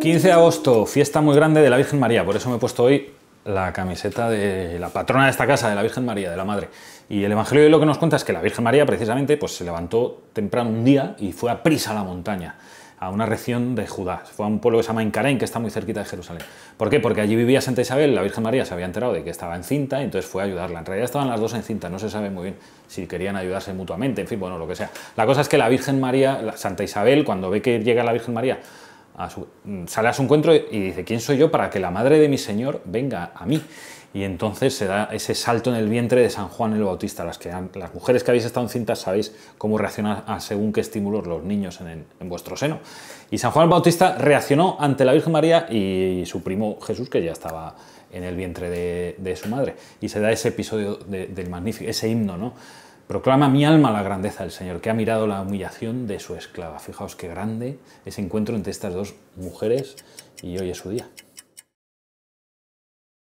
15 de agosto, fiesta muy grande de la Virgen María, por eso me he puesto hoy la camiseta de la patrona de esta casa, de la Virgen María, de la Madre. Y el Evangelio de lo que nos cuenta es que la Virgen María precisamente pues, se levantó temprano un día y fue a prisa a la montaña, a una región de Judá. Fue a un pueblo que se llama Encarén, que está muy cerquita de Jerusalén. ¿Por qué? Porque allí vivía Santa Isabel, la Virgen María se había enterado de que estaba encinta y entonces fue a ayudarla. En realidad estaban las dos encintas, no se sabe muy bien si querían ayudarse mutuamente, en fin, bueno, lo que sea. La cosa es que la Virgen María, Santa Isabel, cuando ve que llega la Virgen María Mm, sale a su encuentro y dice, ¿quién soy yo para que la madre de mi Señor venga a mí? Y entonces se da ese salto en el vientre de San Juan el Bautista. Las, que las mujeres que habéis estado en cintas sabéis cómo reaccionan según qué estímulos los niños en, vuestro seno. Y San Juan el Bautista reaccionó ante la Virgen María y su primo Jesús, que ya estaba en el vientre de, su madre. Y se da ese episodio del magnífico, ese himno, ¿no? Proclama mi alma la grandeza del Señor, que ha mirado la humillación de su esclava. Fijaos qué grande ese encuentro entre estas dos mujeres y hoy es su día.